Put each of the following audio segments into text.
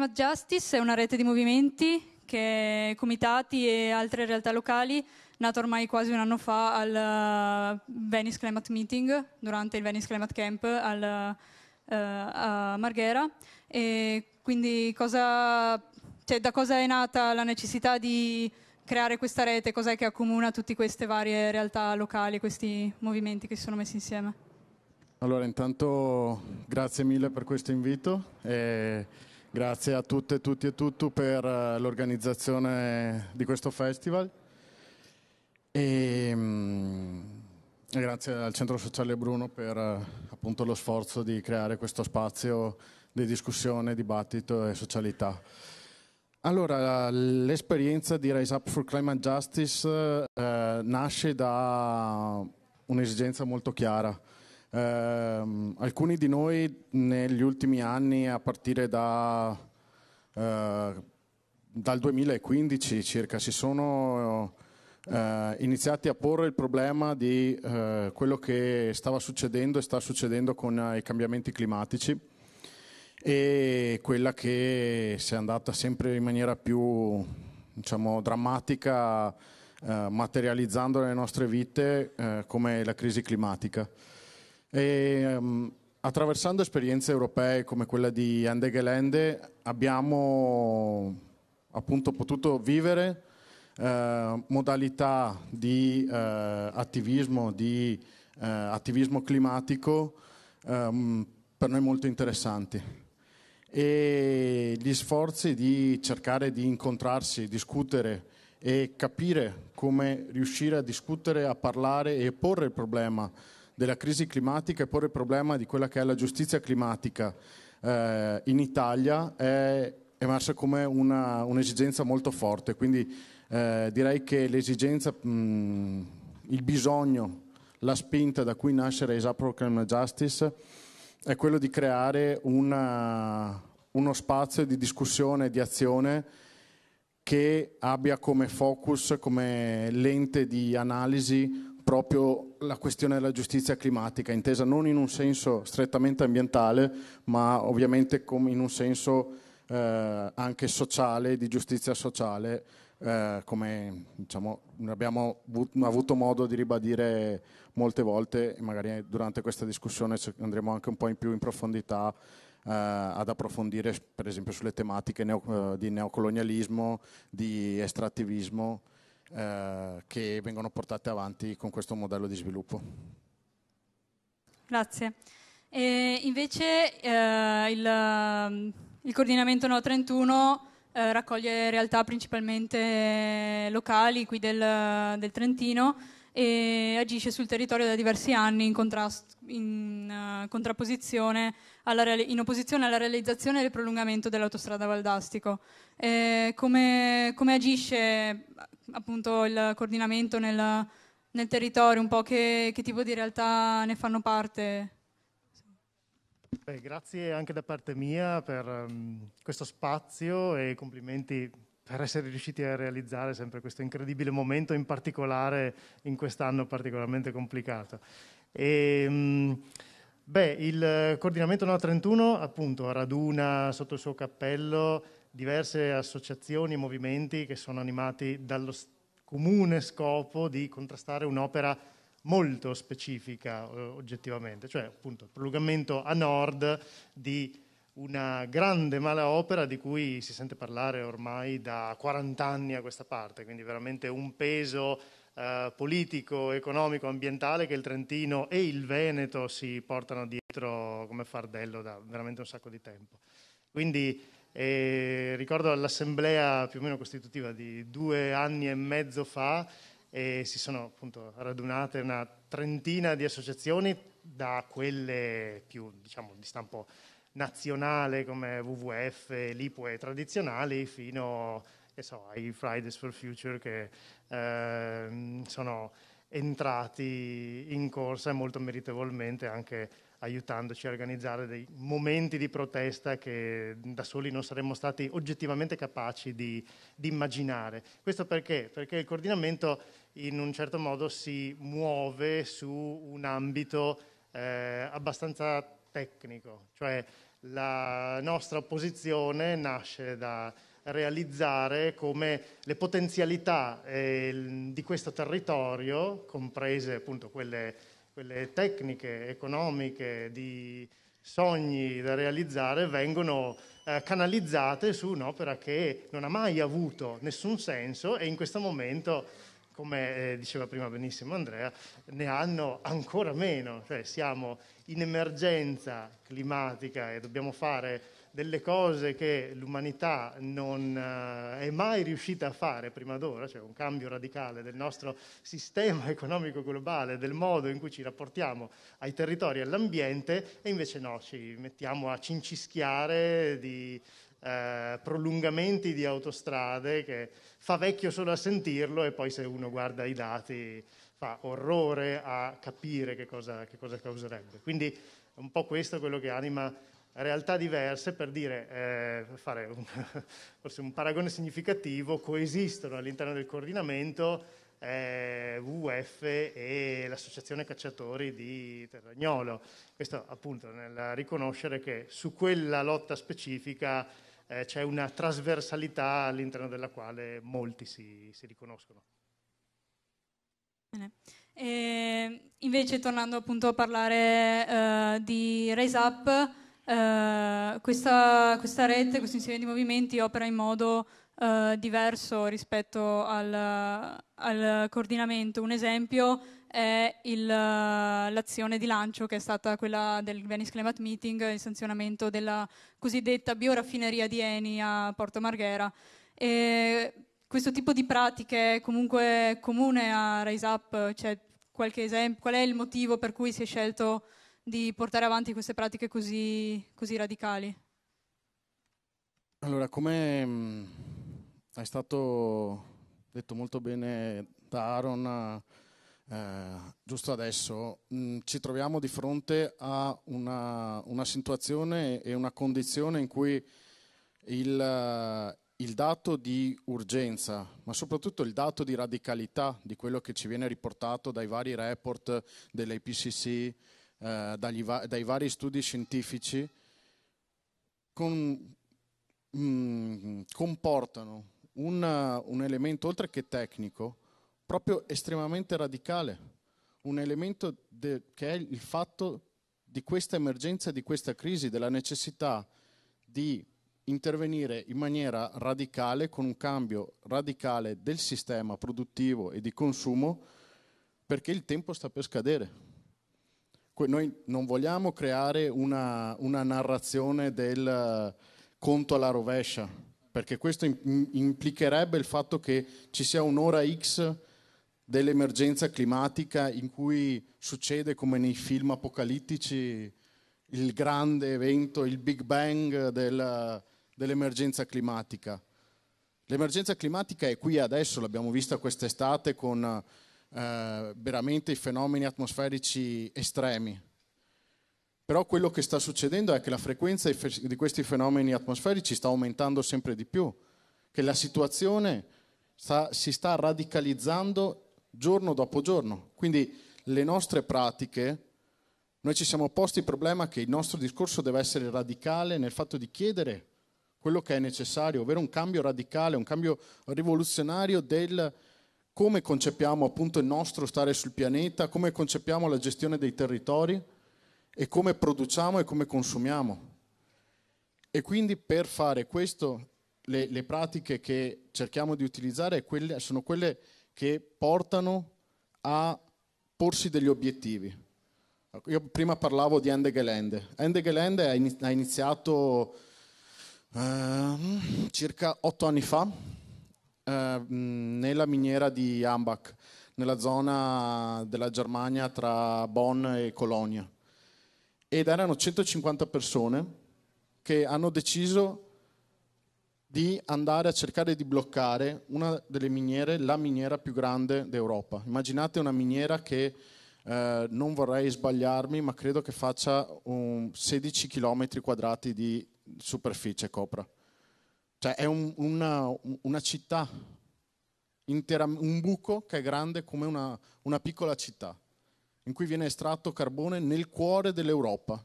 Climate Justice è una rete di movimenti che comitati e altre realtà locali, nata ormai quasi un anno fa al eh, Venice Climate Meeting, durante il Venice Climate Camp al, uh, a Marghera. E quindi cosa, cioè, da cosa è nata la necessità di creare questa rete? Cos'è che accomuna tutte queste varie realtà locali, questi movimenti che si sono messi insieme? Allora, intanto grazie mille per questo invito. E Grazie a tutte, tutti e tutto per eh, l'organizzazione di questo festival e, mm, e grazie al Centro Sociale Bruno per eh, appunto, lo sforzo di creare questo spazio di discussione, dibattito e socialità. Allora, l'esperienza di Rise Up for Climate Justice eh, nasce da un'esigenza molto chiara, eh, alcuni di noi negli ultimi anni, a partire da, eh, dal 2015 circa, si sono eh, iniziati a porre il problema di eh, quello che stava succedendo e sta succedendo con eh, i cambiamenti climatici e quella che si è andata sempre in maniera più diciamo, drammatica eh, materializzando nelle nostre vite come la crisi climatica. E, um, attraversando esperienze europee come quella di Ende Gelände abbiamo appunto potuto vivere eh, modalità di eh, attivismo, di eh, attivismo climatico ehm, per noi molto interessanti. E gli sforzi di cercare di incontrarsi, discutere e capire come riuscire a discutere, a parlare e porre il problema della crisi climatica e porre il problema di quella che è la giustizia climatica eh, in Italia è emersa come una, un'esigenza molto forte, quindi eh, direi che l'esigenza, mh, il bisogno, la spinta da cui nascere Isapro Crime Justice è quello di creare una, uno spazio di discussione e di azione che abbia come focus, come lente di analisi proprio la questione della giustizia climatica, intesa non in un senso strettamente ambientale, ma ovviamente in un senso eh, anche sociale, di giustizia sociale, eh, come diciamo, abbiamo avuto modo di ribadire molte volte, magari durante questa discussione andremo anche un po' in più in profondità eh, ad approfondire per esempio sulle tematiche neo, eh, di neocolonialismo, di estrattivismo. Eh, che vengono portate avanti con questo modello di sviluppo. Grazie. E invece eh, il, il, coordinamento No 31 eh, raccoglie realtà principalmente locali qui del, del, Trentino e agisce sul territorio da diversi anni in, in uh, contrapposizione re- in opposizione alla realizzazione e al prolungamento dell'autostrada Valdastico. Eh, come, come, agisce appunto il coordinamento nel, nel territorio, un po' che, che tipo di realtà ne fanno parte? Beh, grazie anche da parte mia per um, questo spazio e complimenti per essere riusciti a realizzare sempre questo incredibile momento, in particolare in quest'anno particolarmente complicato. E, um, Beh, il eh, coordinamento Nova 31 appunto raduna sotto il suo cappello diverse associazioni e movimenti che sono animati dallo comune scopo di contrastare un'opera molto specifica eh, oggettivamente, cioè appunto il prolungamento a nord di una grande malaopera di cui si sente parlare ormai da 40 anni a questa parte, quindi veramente un peso eh, politico, economico, ambientale che il Trentino e il Veneto si portano dietro come fardello da veramente un sacco di tempo. Quindi eh, ricordo all'assemblea più o meno costitutiva di due anni e mezzo fa e si sono appunto radunate una trentina di associazioni da quelle più diciamo, di stampo nazionale come WWF, l'IPUE tradizionali fino so, ai Fridays for Future che Ehm, sono entrati in corsa molto meritevolmente anche aiutandoci a organizzare dei momenti di protesta che da soli non saremmo stati oggettivamente capaci di, di immaginare. Questo perché? Perché il coordinamento in un certo modo si muove su un ambito eh, abbastanza tecnico, cioè la nostra opposizione nasce da realizzare come le potenzialità eh, di questo territorio, comprese appunto quelle, quelle tecniche, economiche, di sogni da realizzare, vengono eh, canalizzate su un'opera che non ha mai avuto nessun senso e in questo momento, come eh, diceva prima benissimo Andrea, ne hanno ancora meno, cioè siamo in emergenza climatica e dobbiamo fare delle cose che l'umanità non eh, è mai riuscita a fare prima d'ora, cioè un cambio radicale del nostro sistema economico globale, del modo in cui ci rapportiamo ai territori e all'ambiente, e invece no, ci mettiamo a cincischiare di eh, prolungamenti di autostrade che fa vecchio solo a sentirlo e poi se uno guarda i dati fa orrore a capire che cosa, che cosa causerebbe. Quindi è un po' questo quello che anima realtà diverse per dire, eh, fare un, forse un paragone significativo, coesistono all'interno del coordinamento eh, UF e l'Associazione Cacciatori di Terragnolo. Questo appunto nel riconoscere che su quella lotta specifica eh, c'è una trasversalità all'interno della quale molti si, si riconoscono. Bene. E ehm, invece tornando appunto a parlare eh, di Raise Up, eh, questa, questa, rete, questo insieme di movimenti opera in modo uh, diverso rispetto al, al, coordinamento. Un esempio è il, l'azione di lancio che è stata quella del Venice Climate Meeting, il sanzionamento della cosiddetta bioraffineria di Eni a Porto Marghera. E questo tipo di pratiche è comunque comune a Rise Up, cioè esempio, qual è il motivo per cui si è scelto di portare avanti queste pratiche così, così radicali? Allora, come è mm, stato detto molto bene da Aaron eh, giusto adesso, mh, mm, ci troviamo di fronte a una, una, situazione e una condizione in cui il, eh, il dato di urgenza, ma soprattutto il dato di radicalità di quello che ci viene riportato dai vari report dell'IPCC, eh, dagli, dai vari studi scientifici con, mh, mm, comportano un, un elemento, oltre che tecnico, proprio estremamente radicale, un elemento de, che è il fatto di questa emergenza, di questa crisi, della necessità di intervenire in maniera radicale con un cambio radicale del sistema produttivo e di consumo perché il tempo sta per scadere noi non vogliamo creare una, una narrazione del eh, conto alla rovescia, perché questo implicherebbe il fatto che ci sia un'ora X dell'emergenza climatica in cui succede come nei film apocalittici il grande evento, il Big Bang del, dell'emergenza climatica. L'emergenza climatica è qui adesso, l'abbiamo vista quest'estate con eh, veramente i fenomeni atmosferici estremi. Però quello che sta succedendo è che la frequenza di questi fenomeni atmosferici sta aumentando sempre di più, che la situazione sta, si sta radicalizzando giorno dopo giorno. Quindi le nostre pratiche, noi ci siamo posti il problema che il nostro discorso deve essere radicale nel fatto di chiedere quello che è necessario, ovvero un cambio radicale, un cambio rivoluzionario del, come concepiamo appunto il nostro stare sul pianeta, come concepiamo la gestione dei territori e come produciamo e come consumiamo. E quindi per fare questo le, le pratiche che cerchiamo di utilizzare quelle, sono quelle che portano a porsi degli obiettivi. Io prima parlavo di Ende Gelände. Ende Gelände ha iniziato eh, circa otto anni fa Ehm, nella miniera di Ambach, nella zona della Germania tra Bonn e Colonia. Ed erano 150 persone che hanno deciso di andare a cercare di bloccare una delle miniere, la miniera più grande d'Europa. Immaginate una miniera che eh, non vorrei sbagliarmi, ma credo che faccia 16 km quadrati di superficie copra. Cioè è un, una, una, città, intera, un buco che è grande come una, una piccola città, in cui viene estratto carbone nel cuore dell'Europa,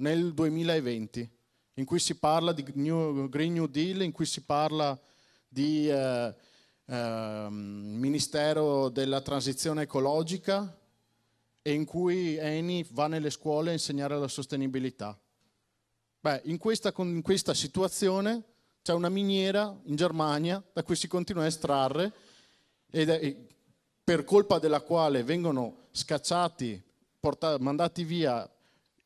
nel 2020, in cui si parla di New, Green New Deal, in cui si parla di eh, eh, Ministero della Transizione Ecologica e in cui Eni va nelle scuole a insegnare la sostenibilità. Beh, in questa, in questa situazione c'è una miniera in Germania da cui si continua a estrarre è, per colpa della quale vengono scacciati, portati, mandati via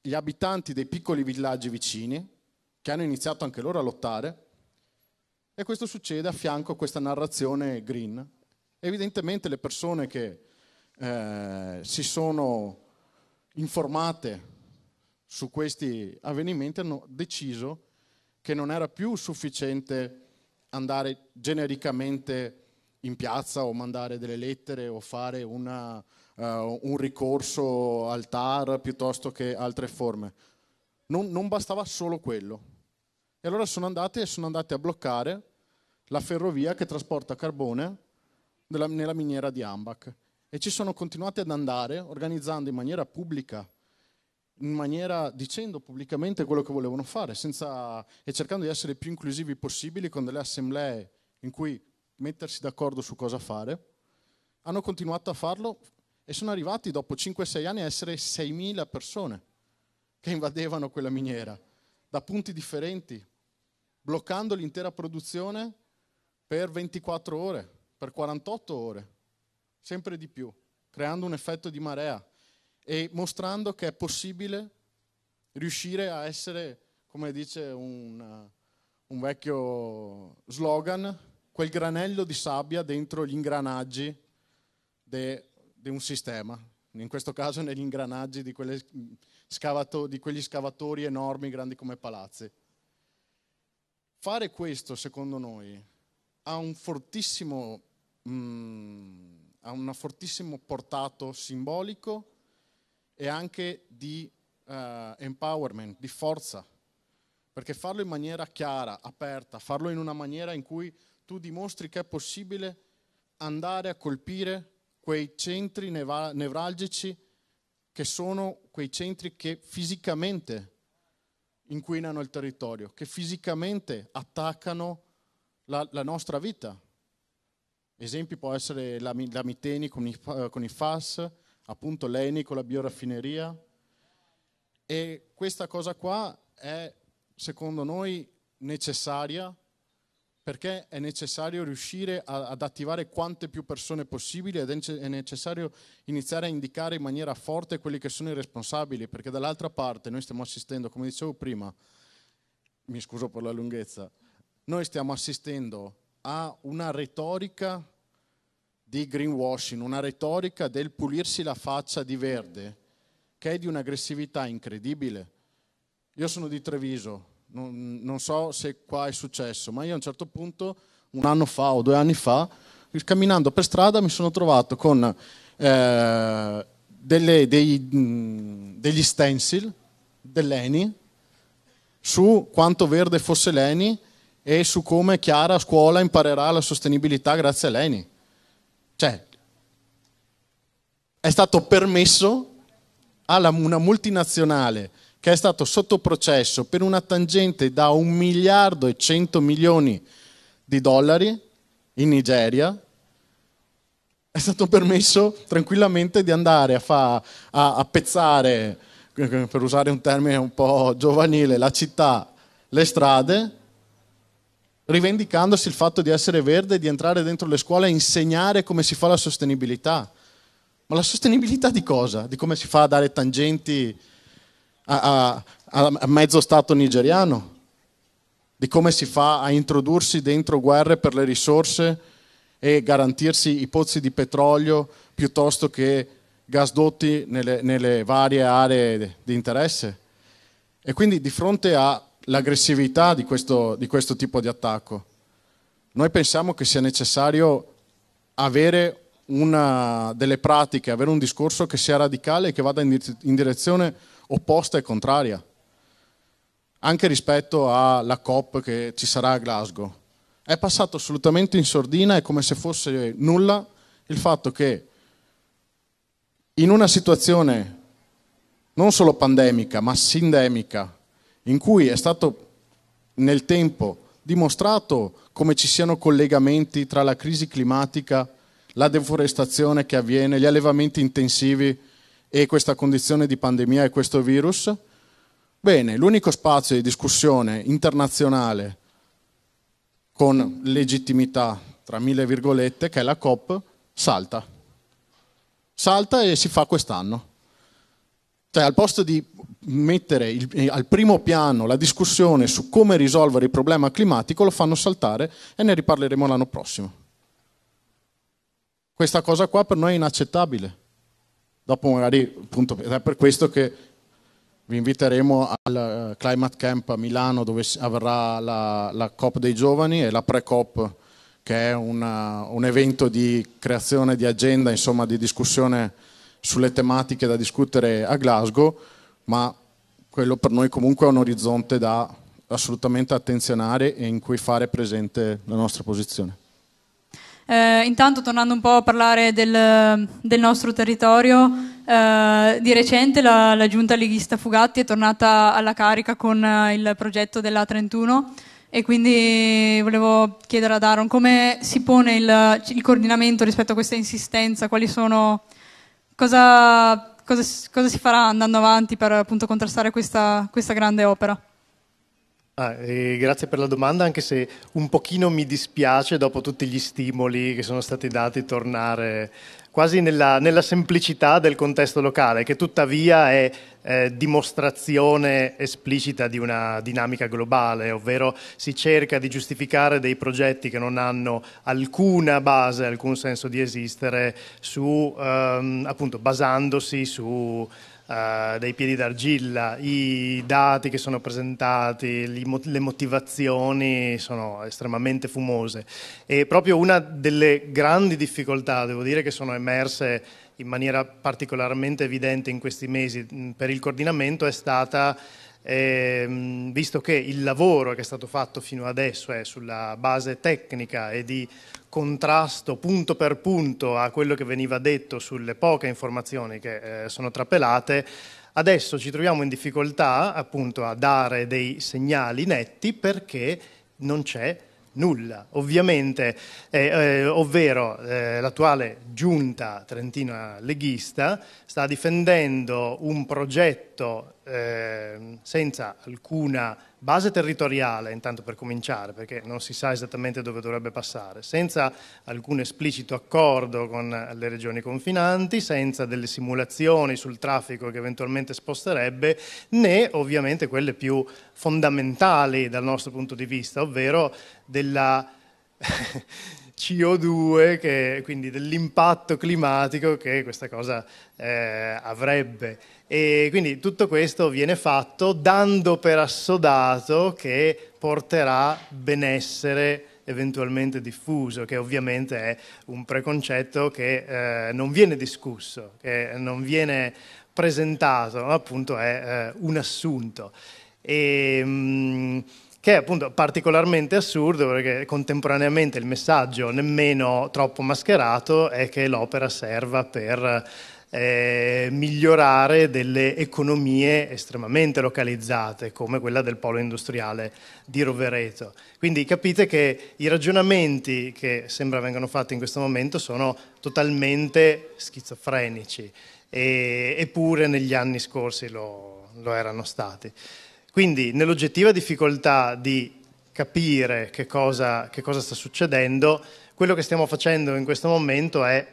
gli abitanti dei piccoli villaggi vicini, che hanno iniziato anche loro a lottare, e questo succede a fianco a questa narrazione green. Evidentemente le persone che eh, si sono informate su questi avvenimenti hanno deciso che non era più sufficiente andare genericamente in piazza o mandare delle lettere o fare una, uh, un ricorso al TAR piuttosto che altre forme. Non, non bastava solo quello. E allora sono andate e sono andate a bloccare la ferrovia che trasporta carbone nella, nella miniera di Ambach. E ci sono continuate ad andare organizzando in maniera pubblica in maniera dicendo pubblicamente quello che volevano fare senza, e cercando di essere più inclusivi possibili con delle assemblee in cui mettersi d'accordo su cosa fare. Hanno continuato a farlo e sono arrivati dopo 5-6 anni a essere 6.000 persone che invadevano quella miniera da punti differenti, bloccando l'intera produzione per 24 ore, per 48 ore, sempre di più, creando un effetto di marea e mostrando che è possibile riuscire a essere, come dice un, eh, un vecchio slogan, quel granello di sabbia dentro gli ingranaggi di un sistema, in questo caso negli ingranaggi di, scavato, di quegli scavatori enormi, grandi come palazzi. Fare questo, secondo noi, ha un fortissimo, mm, ha portato simbolico e anche di uh, empowerment, di forza. Perché farlo in maniera chiara, aperta, farlo in una maniera in cui tu dimostri che è possibile andare a colpire quei centri neva- nevralgici che sono quei centri che fisicamente inquinano il territorio, che fisicamente attaccano la, la nostra vita. Esempi può essere la, la miteni con i, eh, con i FAS, appunto l'ENI con la bioraffineria e questa cosa qua è secondo noi necessaria perché è necessario riuscire a, ad attivare quante più persone possibili ed è necessario iniziare a indicare in maniera forte quelli che sono i responsabili, perché dall'altra parte noi stiamo assistendo, come dicevo prima, mi scuso per la lunghezza, noi stiamo assistendo a una retorica di greenwashing, una retorica del pulirsi la faccia di verde, che è di un'aggressività incredibile. Io sono di Treviso, non, non, so se qua è successo, ma io a un certo punto, un anno fa o due anni fa, camminando per strada mi sono trovato con eh, delle, dei, degli stencil dell'ENI su quanto verde fosse l'ENI e su come Chiara a scuola imparerà la sostenibilità grazie all'ENI. Cioè, è stato permesso a una multinazionale che è stato sotto processo per una tangente da un miliardo e cento milioni di dollari in Nigeria, è stato permesso tranquillamente di andare a, fa, a, a pezzare, eh, per usare un termine un po' giovanile, la città, le strade rivendicandosi il fatto di essere verde, di entrare dentro le scuole e insegnare come si fa la sostenibilità. Ma la sostenibilità di cosa? Di come si fa a dare tangenti a, a, a mezzo Stato nigeriano? Di come si fa a introdursi dentro guerre per le risorse e garantirsi i pozzi di petrolio piuttosto che gasdotti nelle, nelle varie aree di interesse? E quindi di fronte a l'aggressività di questo, di questo tipo di attacco. Noi pensiamo che sia necessario avere una, delle pratiche, avere un discorso che sia radicale e che vada in, in direzione opposta e contraria. Anche rispetto alla COP che ci sarà a Glasgow. È passato assolutamente in sordina e come se fosse nulla il fatto che in una situazione non solo pandemica ma sindemica in cui è stato nel tempo dimostrato come ci siano collegamenti tra la crisi climatica, la deforestazione che avviene, gli allevamenti intensivi e questa condizione di pandemia e questo virus? Bene, l'unico spazio di discussione internazionale con legittimità, tra mille virgolette, che è la COP, salta. Salta e si fa quest'anno. Cioè al posto di mettere il, eh, al primo piano la discussione su come risolvere il problema climatico lo fanno saltare e ne riparleremo l'anno prossimo. Questa cosa qua per noi è inaccettabile. Dopo magari, appunto, è per questo che vi inviteremo al eh, Climate Camp a Milano dove avrà la, la COP dei giovani e la pre-COP che è una, un evento di creazione di agenda, insomma di discussione sulle tematiche da discutere a Glasgow, ma quello per noi comunque è un orizzonte da assolutamente attenzionare e in cui fare presente la nostra posizione. Eh, intanto tornando un po' a parlare del, del nostro territorio, eh, di recente la, la, giunta leghista Fugatti è tornata alla carica con eh, il progetto della 31 e quindi volevo chiedere a Daron come si pone il, il coordinamento rispetto a questa insistenza, quali sono cosa, cosa, cosa si farà andando avanti per appunto contrastare questa, questa grande opera? Ah, grazie per la domanda, anche se un pochino mi dispiace dopo tutti gli stimoli che sono stati dati tornare quasi nella, nella, semplicità del contesto locale, che tuttavia è eh, dimostrazione esplicita di una dinamica globale, ovvero si cerca di giustificare dei progetti che non hanno alcuna base, alcun senso di esistere, su, ehm, appunto basandosi su eh, dei piedi d'argilla, i dati che sono presentati, le motivazioni sono estremamente fumose e proprio una delle grandi difficoltà, devo dire, che sono emerse in maniera particolarmente evidente in questi mesi mm, per il coordinamento è stata eh, visto che il lavoro che è stato fatto fino adesso è sulla base tecnica e di contrasto punto per punto a quello che veniva detto sulle poche informazioni che eh, sono trapelate, adesso ci troviamo in difficoltà appunto a dare dei segnali netti perché non c'è nulla. Ovviamente, eh, eh, ovvero eh, l'attuale giunta trentina leghista sta difendendo un progetto Ehm, senza alcuna base territoriale, intanto per cominciare, perché non si sa esattamente dove dovrebbe passare, senza alcun esplicito accordo con le regioni confinanti, senza delle simulazioni sul traffico che eventualmente sposterebbe, né ovviamente quelle più fondamentali dal nostro punto di vista, ovvero della... CO2, che, quindi dell'impatto climatico che questa cosa eh, avrebbe. E quindi tutto questo viene fatto dando per assodato che porterà benessere eventualmente diffuso, che ovviamente è un preconcetto che eh, non viene discusso, che non viene presentato, ma appunto è eh, un assunto. E, ehm, mh, che è appunto particolarmente assurdo perché contemporaneamente il messaggio nemmeno troppo mascherato è che l'opera serva per eh, migliorare delle economie estremamente localizzate come quella del polo industriale di Rovereto. Quindi capite che i ragionamenti che sembra vengano fatti in questo momento sono totalmente schizofrenici e, eppure negli anni scorsi lo, lo erano stati. Quindi nell'oggettiva difficoltà di capire che cosa, che cosa sta succedendo, quello che stiamo facendo in questo momento è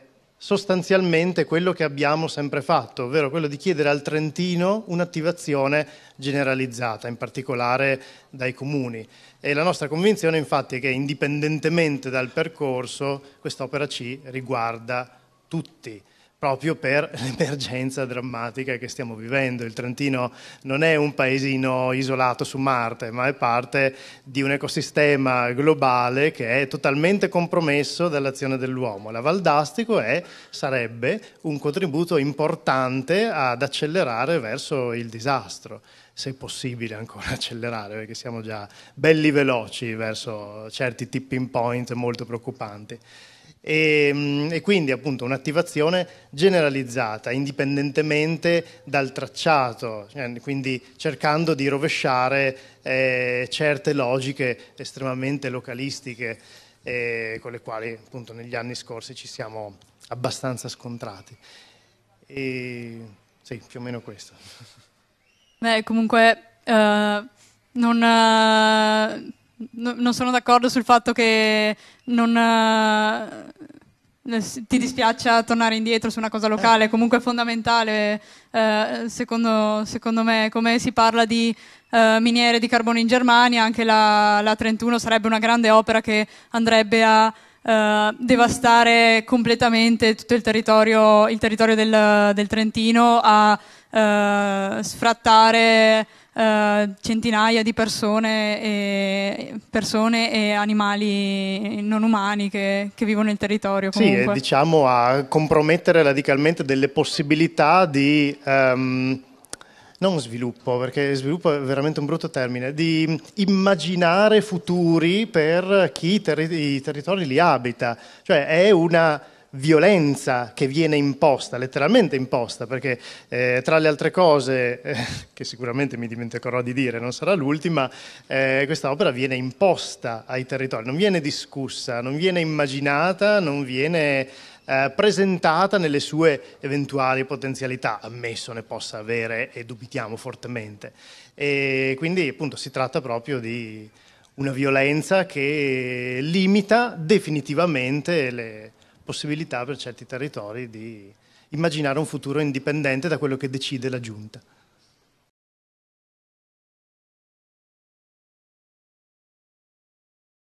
sostanzialmente quello che abbiamo sempre fatto, ovvero quello di chiedere al Trentino un'attivazione generalizzata, in particolare dai comuni. E la nostra convinzione infatti è che indipendentemente dal percorso quest'opera ci riguarda tutti proprio per l'emergenza drammatica che stiamo vivendo. Il Trentino non è un paesino isolato su Marte, ma è parte di un ecosistema globale che è totalmente compromesso dall'azione dell'uomo. La Valdastico è, sarebbe un contributo importante ad accelerare verso il disastro se possibile ancora accelerare, perché siamo già belli veloci verso certi tipping point molto preoccupanti. E, ehm, e, quindi appunto un'attivazione generalizzata indipendentemente dal tracciato, cioè, quindi cercando di rovesciare eh, certe logiche estremamente localistiche eh, con le quali appunto negli anni scorsi ci siamo abbastanza scontrati. E, sì, più o meno questo. Beh, comunque eh, non eh, no, non sono d'accordo sul fatto che non, eh, ti dispiaccia tornare indietro su una cosa eh. locale, comunque è fondamentale eh, secondo, secondo, me, come si parla di eh, miniere di carbone in Germania, anche la, la, 31 sarebbe una grande opera che andrebbe a eh, devastare completamente tutto il territorio, il territorio del, del, Trentino, a eh, sfrattare eh, centinaia di persone e, persone e, animali non umani che, che vivono nel territorio. Comunque. Sì, diciamo a compromettere radicalmente delle possibilità di... Um, non sviluppo, perché sviluppo è veramente un brutto termine, di immaginare futuri per chi terri- i territori li abita. Cioè è una violenza che viene imposta, letteralmente imposta, perché eh, tra le altre cose, eh, che sicuramente mi dimenticherò di dire, non sarà l'ultima, eh, questa opera viene imposta ai territori, non viene discussa, non viene immaginata, non viene eh, presentata nelle sue eventuali potenzialità, ammesso ne possa avere e dubitiamo fortemente. E quindi appunto si tratta proprio di una violenza che limita definitivamente le, possibilità per certi territori di immaginare un futuro indipendente da quello che decide la giunta.